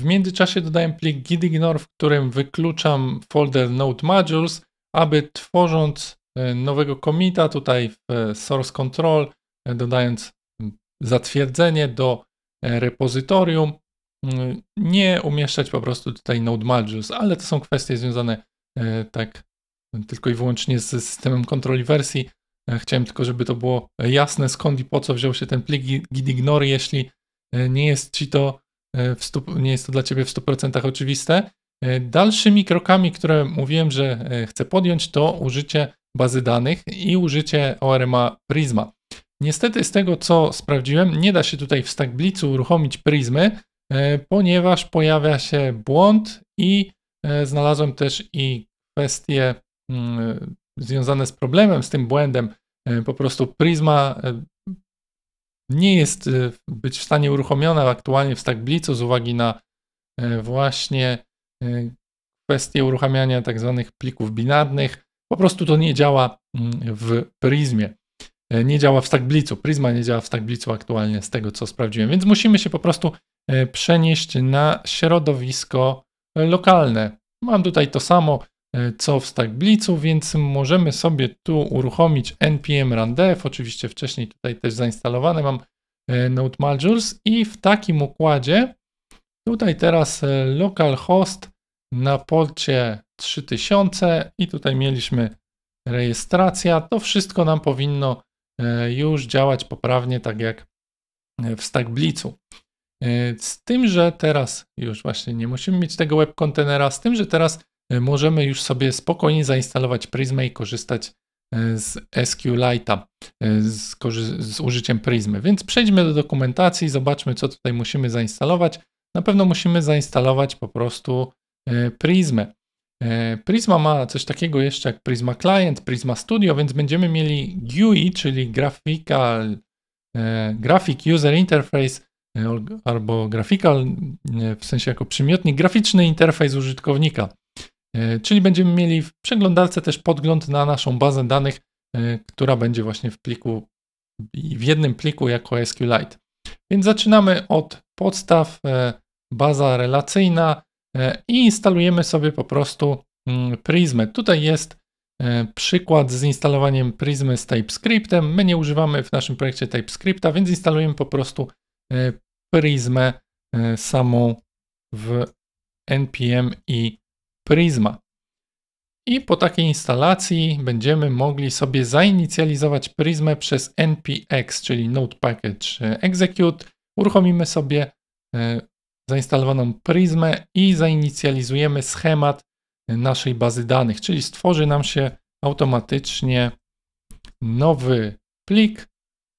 W międzyczasie dodaję plik gitignore, w którym wykluczam folder node modules, aby tworząc e, nowego komit'a tutaj w e, source control, e, dodając zatwierdzenie do repozytorium, nie umieszczać po prostu tutaj node modules, ale to są kwestie związane tak tylko i wyłącznie z systemem kontroli wersji. Chciałem tylko, żeby to było jasne skąd i po co wziął się ten plik gitignore, jeśli nie jest Ci to E, stu, nie jest to dla ciebie w 100% oczywiste. E, dalszymi krokami, które mówiłem, że e, chcę podjąć, to użycie bazy danych i użycie ORMA Prisma. Niestety z tego, co sprawdziłem, nie da się tutaj w StackBlitzu uruchomić Prismy, ponieważ pojawia się błąd i znalazłem też i kwestie mm, związane z problemem, z tym błędem. Po prostu Prisma nie jest e, być w stanie uruchomiona aktualnie w StackBlitzu z uwagi na e, właśnie e, kwestię uruchamiania tak zwanych plików binarnych. Po prostu to nie działa mm, w pryzmie. Nie działa w StackBlitzu. Prisma nie działa w StackBlitzu aktualnie z tego, co sprawdziłem. Więc musimy się po prostu przenieść na środowisko lokalne. Mam tutaj to samo, co w StackBlitzu, więc możemy sobie tu uruchomić npm randef. Oczywiście wcześniej tutaj też zainstalowane mam E, Node Modules i w takim układzie tutaj teraz e, localhost na porcie 3000 i tutaj mieliśmy rejestracja. To wszystko nam powinno e, już działać poprawnie, tak jak w StackBlitzu. Z tym, że teraz już właśnie nie musimy mieć tego web kontenera, z tym, że teraz możemy już sobie spokojnie zainstalować Prisma i korzystać z SQLite'a e, z, z użyciem Prismy. Więc przejdźmy do dokumentacji, zobaczmy co tutaj musimy zainstalować. Na pewno musimy zainstalować po prostu e, Prismę. E, Prisma ma coś takiego jeszcze jak Prisma Client, Prisma Studio, więc będziemy mieli GUI, czyli Graphical, Graphic User Interface albo Graphical, w sensie jako przymiotnik, graficzny interfejs użytkownika. E, czyli będziemy mieli w przeglądarce też podgląd na naszą bazę danych, e, która będzie właśnie w pliku, w jednym pliku jako SQLite. Więc zaczynamy od podstaw, e, baza relacyjna i instalujemy sobie po prostu mm, Prismę. Tutaj jest przykład z instalowaniem Prismy z TypeScriptem. My nie używamy w naszym projekcie TypeScripta, więc instalujemy po prostu Prismę samą w npm i Prisma. I po takiej instalacji będziemy mogli sobie zainicjalizować Prismę przez npx, czyli node package execute. Uruchomimy sobie e, zainstalowaną Prismę i zainicjalizujemy schemat naszej bazy danych, czyli stworzy nam się automatycznie nowy plik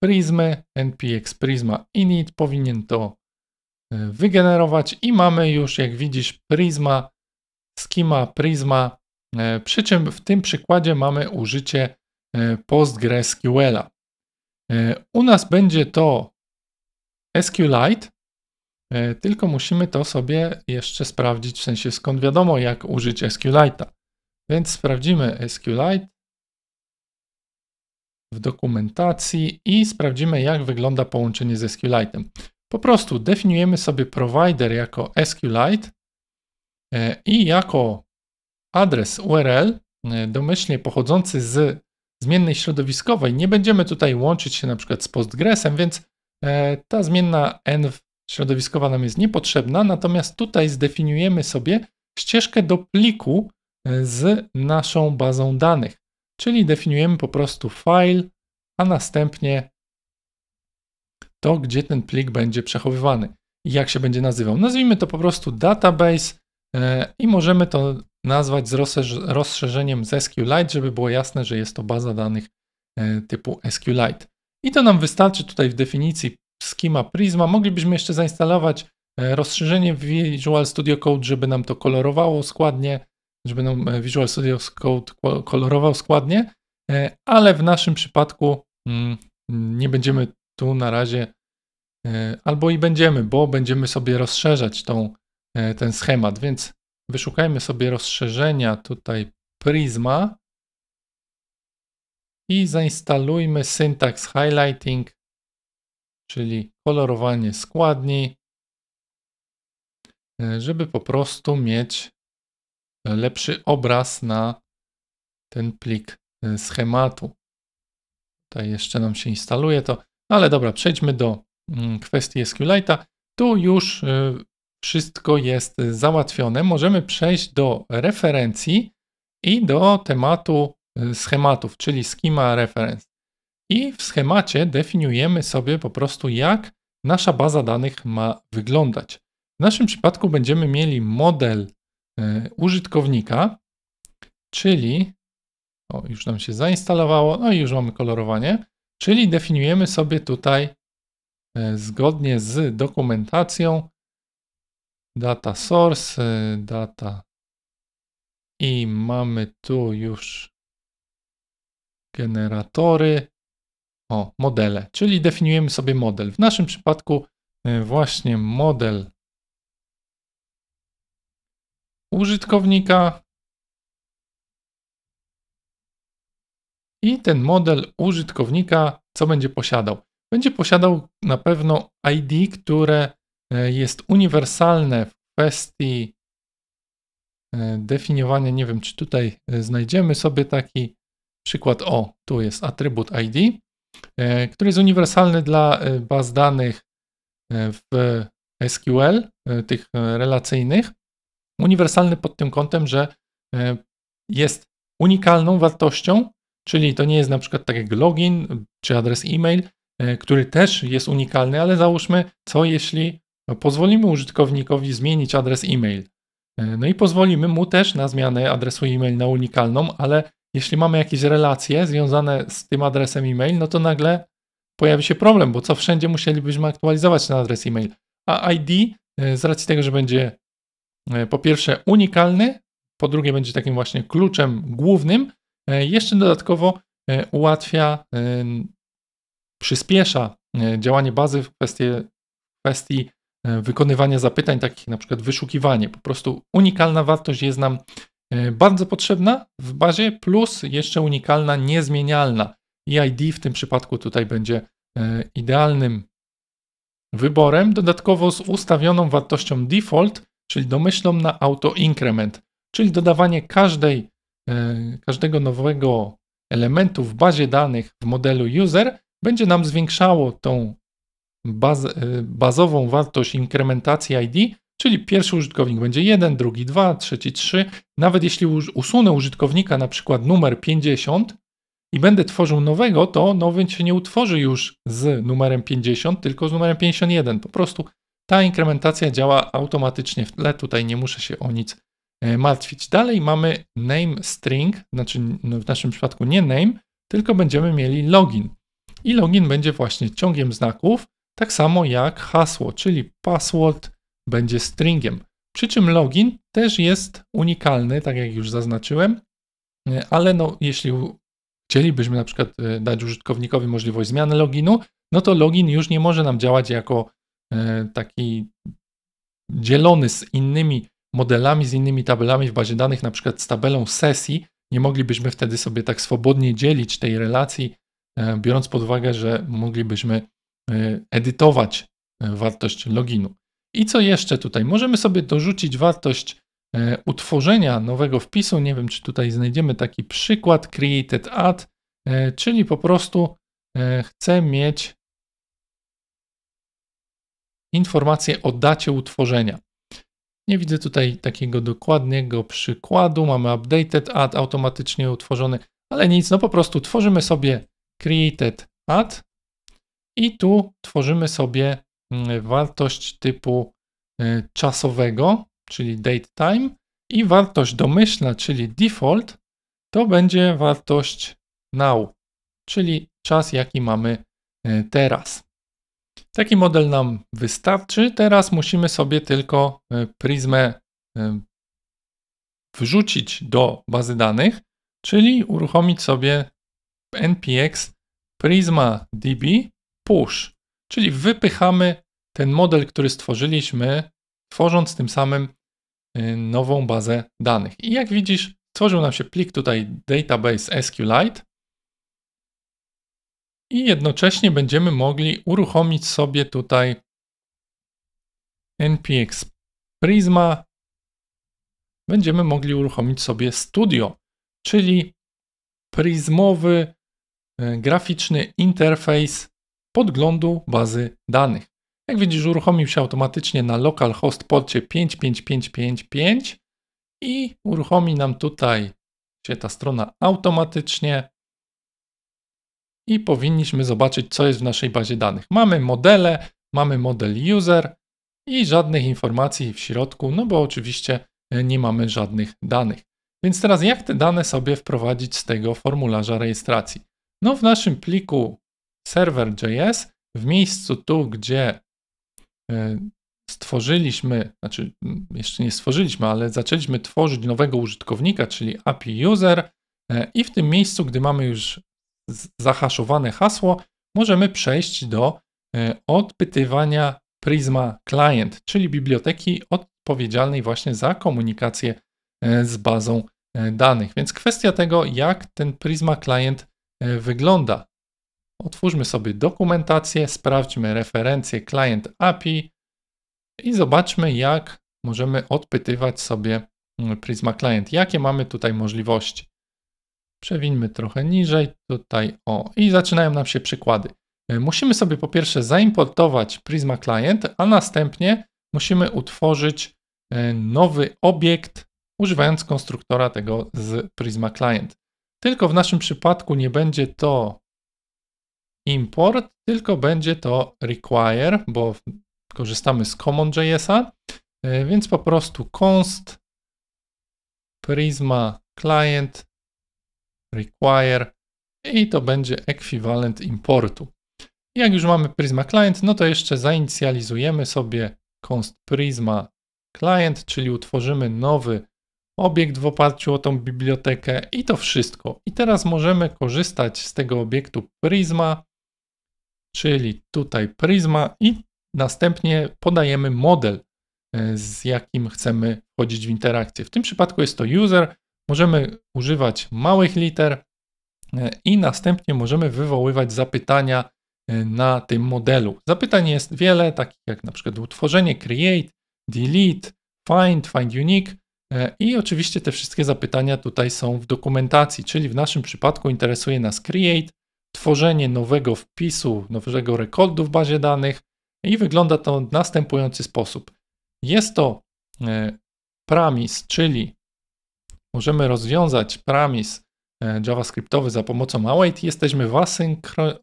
Prismy, npx prisma init powinien to e, wygenerować i mamy już, jak widzisz, Prisma schema, prisma, e, przy czym w tym przykładzie mamy użycie e, PostgreSQLa. E, u nas będzie to SQLite, tylko musimy to sobie jeszcze sprawdzić, w sensie skąd wiadomo jak użyć SQLite'a. Więc sprawdzimy SQLite w dokumentacji i sprawdzimy jak wygląda połączenie z SQLite'em. Po prostu definiujemy sobie provider jako SQLite E, i jako adres URL e, domyślnie pochodzący z zmiennej środowiskowej. Nie będziemy tutaj łączyć się na przykład z Postgresem, więc e, ta zmienna env środowiskowa nam jest niepotrzebna, natomiast tutaj zdefiniujemy sobie ścieżkę do pliku z naszą bazą danych, czyli definiujemy po prostu file, a następnie to, gdzie ten plik będzie przechowywany i jak się będzie nazywał. Nazwijmy to po prostu database E, I możemy to nazwać z rozszerzeniem z SQLite, żeby było jasne, że jest to baza danych e, typu SQLite. I to nam wystarczy tutaj w definicji schema Prisma. Moglibyśmy jeszcze zainstalować e, rozszerzenie Visual Studio Code, żeby nam to kolorowało składnie, żeby nam Visual Studio Code kolorował składnie, ale w naszym przypadku mm, nie będziemy tu na razie, albo i będziemy, bo będziemy sobie rozszerzać tą E, ten schemat, więc wyszukajmy sobie rozszerzenia tutaj Prisma i zainstalujmy syntax highlighting, czyli kolorowanie składni, e, żeby po prostu mieć lepszy obraz na ten plik e, schematu. Tutaj jeszcze nam się instaluje to, ale dobra, przejdźmy do mm, kwestii SQLite'a. Tu już wszystko jest załatwione. Możemy przejść do referencji i do tematu y, schematów, czyli schema reference. I w schemacie definiujemy sobie po prostu, jak nasza baza danych ma wyglądać. W naszym przypadku będziemy mieli model y, użytkownika, czyli o, już nam się zainstalowało, no i już mamy kolorowanie, czyli definiujemy sobie tutaj y, zgodnie z dokumentacją data source, data i mamy tu już generatory, o modele, czyli definiujemy sobie model. W naszym przypadku y, właśnie model użytkownika i ten model użytkownika co będzie posiadał? Będzie posiadał na pewno ID, które E, jest uniwersalne w kwestii e, definiowania. Nie wiem, czy tutaj e, znajdziemy sobie taki przykład. O, tu jest atrybut ID, który jest uniwersalny dla baz danych w SQL, tych relacyjnych. Uniwersalny pod tym kątem, że jest unikalną wartością, czyli to nie jest na przykład tak jak login czy adres e-mail, który też jest unikalny, ale załóżmy, co jeśli no, pozwolimy użytkownikowi zmienić adres e-mail. E, no i pozwolimy mu też na zmianę adresu e-mail na unikalną, ale jeśli mamy jakieś relacje związane z tym adresem e-mail, no to nagle pojawi się problem, bo co wszędzie musielibyśmy aktualizować ten adres e-mail. A ID e, z racji tego, że będzie e, po pierwsze unikalny, po drugie będzie takim właśnie kluczem głównym, jeszcze dodatkowo ułatwia, przyspiesza działanie bazy w kwestii, w kwestii E, wykonywania zapytań, takich na przykład wyszukiwanie. Po prostu unikalna wartość jest nam e, bardzo potrzebna w bazie, plus jeszcze unikalna, niezmienialna. EID w tym przypadku tutaj będzie e, idealnym wyborem, dodatkowo z ustawioną wartością default, czyli domyślą na auto-increment, czyli dodawanie każdej, każdego nowego elementu w bazie danych w modelu user będzie nam zwiększało tą baz, y, bazową wartość inkrementacji ID, czyli pierwszy użytkownik będzie 1, drugi 2, trzeci 3. Nawet jeśli usunę użytkownika, na przykład numer 50 i będę tworzył nowego, to nowy się nie utworzy już z numerem 50, tylko z numerem 51. Po prostu ta inkrementacja działa automatycznie w tle, tutaj nie muszę się o nic e, martwić. Dalej mamy name string, znaczy no, w naszym przypadku nie name, tylko będziemy mieli login. I login będzie właśnie ciągiem znaków, tak samo jak hasło, czyli password będzie stringiem. Przy czym login też jest unikalny, tak jak już zaznaczyłem, e, ale no, jeśli chcielibyśmy na przykład e, dać użytkownikowi możliwość zmiany loginu, no to login już nie może nam działać jako e, taki dzielony z innymi modelami, z innymi tabelami w bazie danych, na przykład z tabelą sesji. Nie moglibyśmy wtedy sobie tak swobodnie dzielić tej relacji, biorąc pod uwagę, że moglibyśmy Y, edytować y, wartość loginu. I co jeszcze tutaj? Możemy sobie dorzucić wartość y, utworzenia nowego wpisu. Nie wiem, czy tutaj znajdziemy taki przykład created add, czyli po prostu chcę mieć informację o dacie utworzenia. Nie widzę tutaj takiego dokładnego przykładu. Mamy updated add automatycznie utworzony, ale nic, no po prostu tworzymy sobie created add i tu tworzymy sobie mm, wartość typu y, czasowego, czyli date time i wartość domyślna, czyli default, to będzie wartość now, czyli czas, jaki mamy y, teraz. Taki model nam wystarczy. Teraz musimy sobie tylko y, pryzmę wrzucić do bazy danych, czyli uruchomić sobie npx prisma db push, czyli wypychamy ten model, który stworzyliśmy, tworząc tym samym y, nową bazę danych. I jak widzisz, tworzył nam się plik tutaj database SQLite i jednocześnie będziemy mogli uruchomić sobie tutaj npx Prisma. Będziemy mogli uruchomić sobie Studio, czyli pryzmowy y, graficzny interfejs podglądu bazy danych. Jak widzisz, uruchomił się automatycznie na localhost porcie 55555 i uruchomi nam tutaj się ta strona automatycznie i powinniśmy zobaczyć, co jest w naszej bazie danych. Mamy modele, mamy model user i żadnych informacji w środku, no bo oczywiście e, nie mamy żadnych danych. Więc teraz jak te dane sobie wprowadzić z tego formularza rejestracji? No w naszym pliku server.js w miejscu tu, gdzie e, stworzyliśmy, znaczy jeszcze nie stworzyliśmy, ale zaczęliśmy tworzyć nowego użytkownika, czyli API user e, i w tym miejscu, gdy mamy już zahaszowane hasło, możemy przejść do e, odpytywania Prisma Client, czyli biblioteki odpowiedzialnej właśnie za komunikację z bazą danych. Więc kwestia tego, jak ten Prisma Client wygląda. Otwórzmy sobie dokumentację, sprawdźmy referencję client API i zobaczmy, jak możemy odpytywać sobie mm, Prisma Client. Jakie mamy tutaj możliwości? Przewińmy trochę niżej, tutaj o i zaczynają nam się przykłady. E, musimy sobie po pierwsze zaimportować Prisma Client, a następnie musimy utworzyć e, nowy obiekt używając konstruktora tego z Prisma Client. Tylko w naszym przypadku nie będzie to import, tylko będzie to require, bo korzystamy z common.js'a, e, więc po prostu const prisma client require i to będzie ekwiwalent importu. Jak już mamy Prisma Client, no to jeszcze zainicjalizujemy sobie const Prisma Client, czyli utworzymy nowy obiekt w oparciu o tą bibliotekę i to wszystko. I teraz możemy korzystać z tego obiektu Prisma czyli tutaj pryzma i następnie podajemy model, e, z jakim chcemy wchodzić w interakcję. W tym przypadku jest to user. Możemy używać małych liter e, i następnie możemy wywoływać zapytania e, na tym modelu. Zapytań jest wiele, takich jak na przykład utworzenie, create, delete, find, find unique i oczywiście te wszystkie zapytania tutaj są w dokumentacji, czyli w naszym przypadku interesuje nas create, tworzenie nowego wpisu, nowego rekordu w bazie danych i wygląda to w następujący sposób. Jest to e, pramis, czyli możemy rozwiązać pramis e, javascriptowy za pomocą await. Jesteśmy w,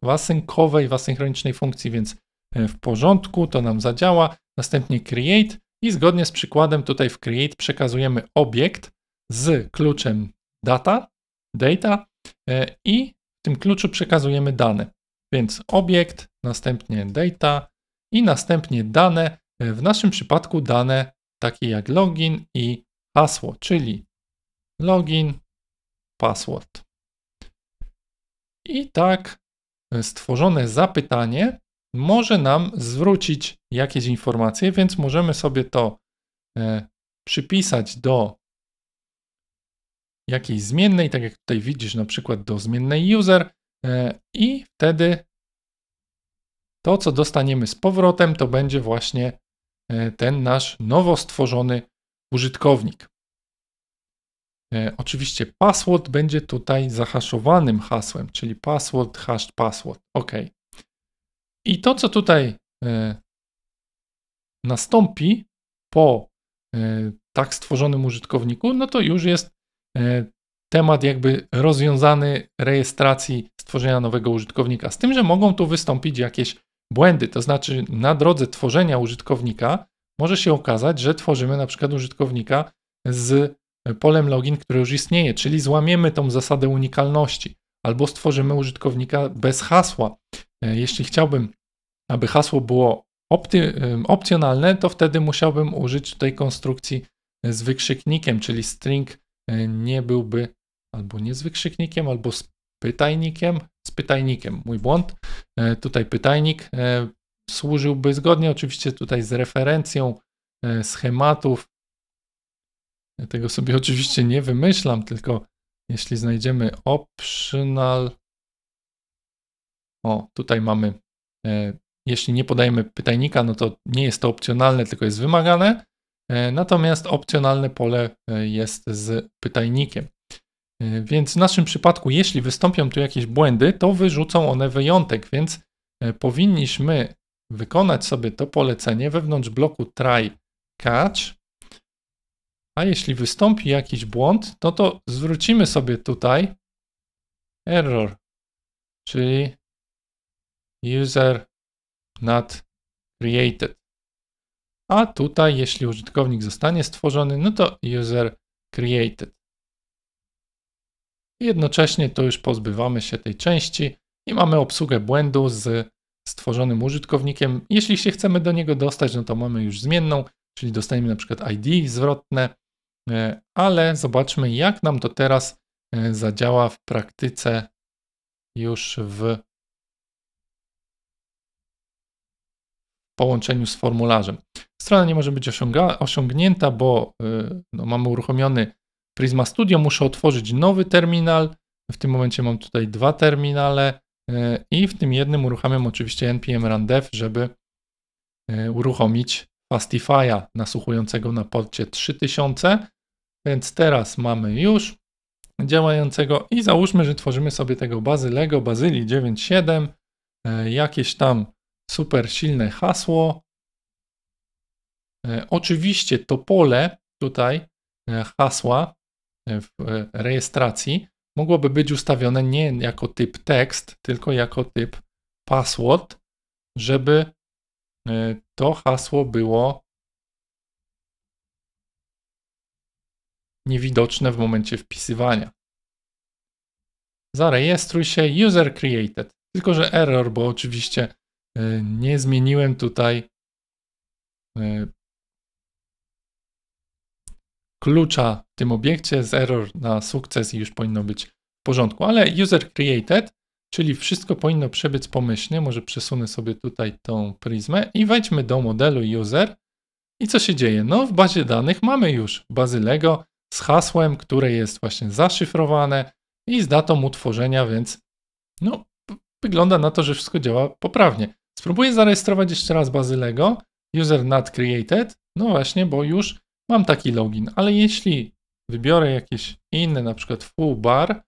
w asynkowej, w asynchronicznej funkcji, więc e, w porządku, to nam zadziała. Następnie create i zgodnie z przykładem tutaj w create przekazujemy obiekt z kluczem data, data i tym kluczu przekazujemy dane. Więc obiekt, następnie data i następnie dane. E, w naszym przypadku dane takie jak login i hasło, czyli login, password. I tak e, stworzone zapytanie może nam zwrócić jakieś informacje, więc możemy sobie to e, przypisać do jakiejś zmiennej, tak jak tutaj widzisz na przykład do zmiennej user e, i wtedy to, co dostaniemy z powrotem, to będzie właśnie e, ten nasz nowo stworzony użytkownik. E, oczywiście password będzie tutaj zahaszowanym hasłem, czyli password, hash password. OK. I to, co tutaj nastąpi po tak stworzonym użytkowniku, no to już jest E, temat jakby rozwiązany rejestracji stworzenia nowego użytkownika. Z tym, że mogą tu wystąpić jakieś błędy, to znaczy na drodze tworzenia użytkownika może się okazać, że tworzymy na przykład użytkownika z polem login, które już istnieje, czyli złamiemy tą zasadę unikalności albo stworzymy użytkownika bez hasła. E, jeśli chciałbym, aby hasło było opty, opcjonalne, to wtedy musiałbym użyć tej konstrukcji z wykrzyknikiem, czyli string E, nie byłby albo nie z wykrzyknikiem, albo z pytajnikiem, z pytajnikiem, mój błąd. E, tutaj pytajnik e, służyłby zgodnie oczywiście tutaj z referencją schematów. Ja tego sobie oczywiście nie wymyślam, tylko jeśli znajdziemy optional, o tutaj mamy, jeśli nie podajemy pytajnika, no to nie jest to opcjonalne, tylko jest wymagane. E, natomiast opcjonalne pole e, jest z pytajnikiem. E, więc w naszym przypadku, jeśli wystąpią tu jakieś błędy, to wyrzucą one wyjątek, więc powinniśmy wykonać sobie to polecenie wewnątrz bloku try catch. A jeśli wystąpi jakiś błąd, no to zwrócimy sobie tutaj error, czyli user not created. A tutaj, jeśli użytkownik zostanie stworzony, no to user created. Jednocześnie to już pozbywamy się tej części i mamy obsługę błędu z stworzonym użytkownikiem. Jeśli się chcemy do niego dostać, no to mamy już zmienną, czyli dostajemy na przykład ID zwrotne, e, ale zobaczmy jak nam to teraz e, zadziała w praktyce już w połączeniu z formularzem. Strona nie może być osiąga, osiągnięta, bo y, no, mamy uruchomiony Prisma Studio, muszę otworzyć nowy terminal. W tym momencie mam tutaj dwa terminale y, i w tym jednym uruchamiam oczywiście npm dev, żeby y, uruchomić Fastify'a nasłuchującego na porcie 3000. Więc teraz mamy już działającego i załóżmy, że tworzymy sobie tego bazylego, bazyli 9.7, jakieś tam super silne hasło, E, oczywiście to pole tutaj e, hasła e, w rejestracji mogłoby być ustawione nie jako typ tekst, tylko jako typ password, żeby to hasło było niewidoczne w momencie wpisywania. Zarejestruj się user created. Tylko, że error, bo oczywiście nie zmieniłem tutaj klucza w tym obiekcie z error na sukces i już powinno być w porządku. Ale user created, czyli wszystko powinno przebiec pomyślnie. Może przesunę sobie tutaj tą pryzmę i wejdźmy do modelu user. I co się dzieje? No w bazie danych mamy już bazy Lego z hasłem, które jest właśnie zaszyfrowane i z datą utworzenia, więc no wygląda na to, że wszystko działa poprawnie. Spróbuję zarejestrować jeszcze raz bazy Lego, user not created, no właśnie, bo już mam taki login, ale jeśli wybiorę jakieś inne, na przykład full bar,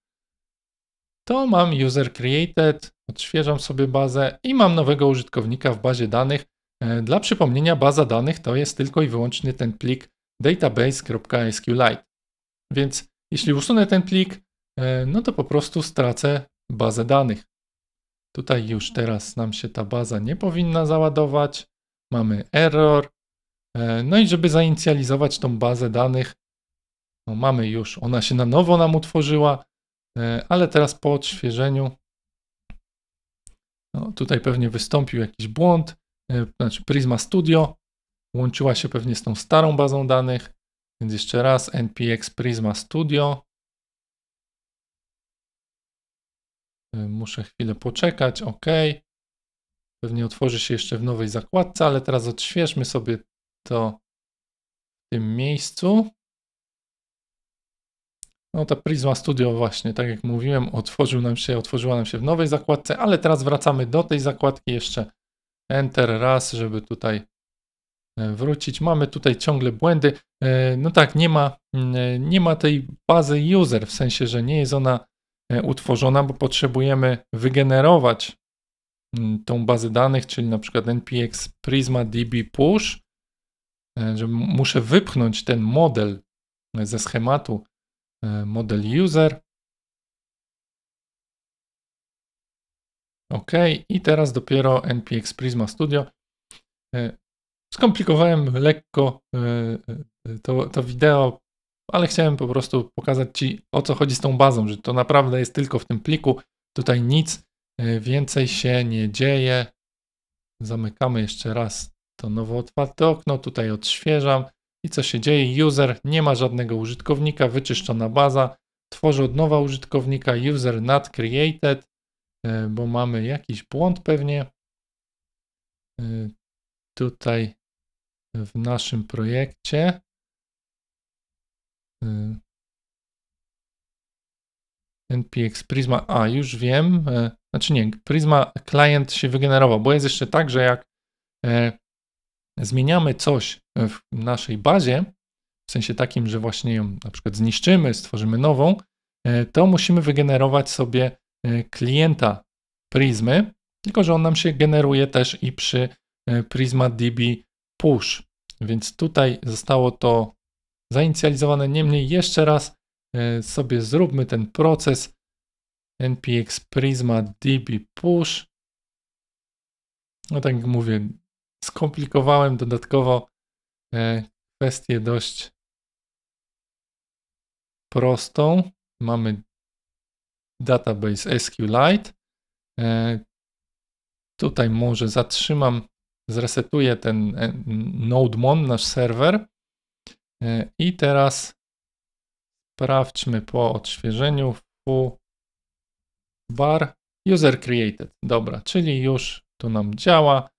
to mam user created, odświeżam sobie bazę i mam nowego użytkownika w bazie danych. E, dla przypomnienia, baza danych to jest tylko i wyłącznie ten plik database.sqlite. Więc jeśli usunę ten plik, e, no to po prostu stracę bazę danych. Tutaj już teraz nam się ta baza nie powinna załadować. Mamy error, E, no i żeby zainicjalizować tą bazę danych, no mamy już, ona się na nowo nam utworzyła, e, ale teraz po odświeżeniu, no tutaj pewnie wystąpił jakiś błąd, e, znaczy Prisma Studio łączyła się pewnie z tą starą bazą danych, więc jeszcze raz npx Prisma Studio. Muszę chwilę poczekać, ok. Pewnie otworzy się jeszcze w nowej zakładce, ale teraz odświeżmy sobie to w tym miejscu. No ta Prisma Studio właśnie, tak jak mówiłem, otworzył nam się, otworzyła nam się w nowej zakładce, ale teraz wracamy do tej zakładki jeszcze. Enter raz, żeby tutaj e, wrócić. Mamy tutaj ciągle błędy. E, no tak, nie ma, mm, e, nie ma tej bazy user, w sensie, że nie jest ona utworzona, bo potrzebujemy wygenerować mm, tą bazę danych, czyli na przykład npx prisma db push E, że muszę wypchnąć ten model e, ze schematu e, model user. OK, i teraz dopiero NPX Prisma Studio. Skomplikowałem lekko to, to wideo, ale chciałem po prostu pokazać Ci o co chodzi z tą bazą, że to naprawdę jest tylko w tym pliku. Tutaj nic więcej się nie dzieje. Zamykamy jeszcze raz to nowo otwarte okno, tutaj odświeżam i co się dzieje? User nie ma żadnego użytkownika, wyczyszczona baza, tworzę od nowa użytkownika, user not created, e, bo mamy jakiś błąd pewnie e, tutaj w naszym projekcie. E, NPX Prisma, a już wiem, znaczy nie, Prisma Client się wygenerował, bo jest jeszcze tak, że jak zmieniamy coś w naszej bazie, w sensie takim, że właśnie ją na przykład zniszczymy, stworzymy nową, e, to musimy wygenerować sobie e, klienta Prizmy, tylko że on nam się generuje też i przy e, Prisma DB Push. Więc tutaj zostało to zainicjalizowane. Niemniej jeszcze raz sobie zróbmy ten proces npx prisma db push. No tak jak mówię, skomplikowałem dodatkowo e, kwestię dość prostą. Mamy database SQLite. E, tutaj może zatrzymam, zresetuję ten e, NodeMon, nasz serwer. I teraz sprawdźmy po odświeżeniu fu bar user created. Dobra, czyli już tu nam działa.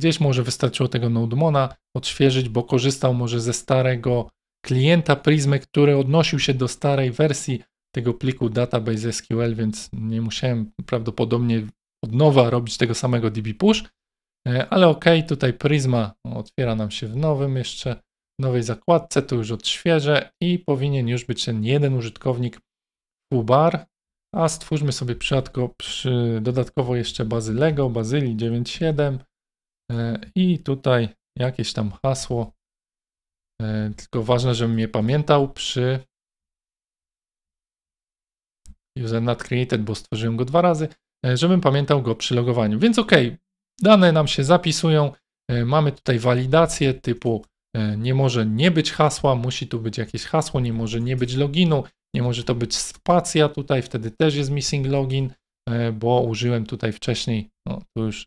Gdzieś może wystarczyło tego NodeMona odświeżyć, bo korzystał może ze starego klienta Prismy, który odnosił się do starej wersji tego pliku database SQL, więc nie musiałem prawdopodobnie od nowa robić tego samego DB push, e, ale ok, tutaj Prisma otwiera nam się w nowym jeszcze, nowej zakładce, to już odświeżę i powinien już być ten jeden użytkownik Ubar, a stwórzmy sobie przy, dodatkowo jeszcze bazy Lego, Bazylii 9.7, E, I tutaj jakieś tam hasło. E, tylko ważne, żebym je pamiętał przy user not created, bo stworzyłem go dwa razy, e, żebym pamiętał go przy logowaniu. Więc ok, dane nam się zapisują. Mamy tutaj walidację typu nie może nie być hasła, musi tu być jakieś hasło, nie może nie być loginu, nie może to być spacja tutaj, wtedy też jest missing login, bo użyłem tutaj wcześniej, no tu już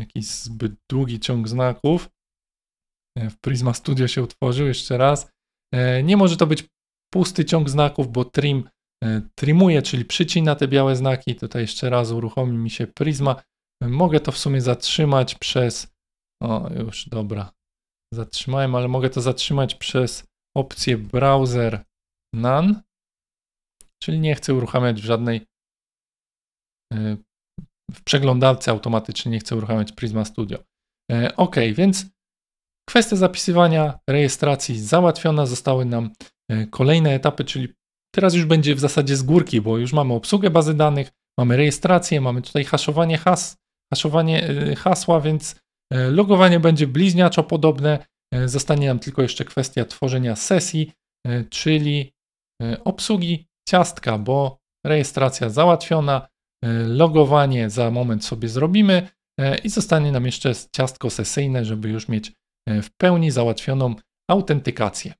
jakiś zbyt długi ciąg znaków. E, w Prisma Studio się utworzył jeszcze raz. E, nie może to być pusty ciąg znaków, bo trim e, trimuje, czyli przycina te białe znaki. Tutaj jeszcze raz uruchomi mi się Prisma. Mogę to w sumie zatrzymać przez... O, już dobra. Zatrzymałem, ale mogę to zatrzymać przez opcję Browser None, czyli nie chcę uruchamiać w żadnej w przeglądarce automatycznie, nie chcę uruchamiać Prisma Studio. E, ok, więc kwestia zapisywania, rejestracji załatwiona, zostały nam e, kolejne etapy, czyli teraz już będzie w zasadzie z górki, bo już mamy obsługę bazy danych, mamy rejestrację, mamy tutaj haszowanie has, haszowanie e, hasła, więc logowanie będzie bliźniaczo podobne. Zostanie nam tylko jeszcze kwestia tworzenia sesji, czyli obsługi ciastka, bo rejestracja załatwiona, E, logowanie za moment sobie zrobimy e, i zostanie nam jeszcze ciastko sesyjne, żeby już mieć e, w pełni załatwioną autentykację.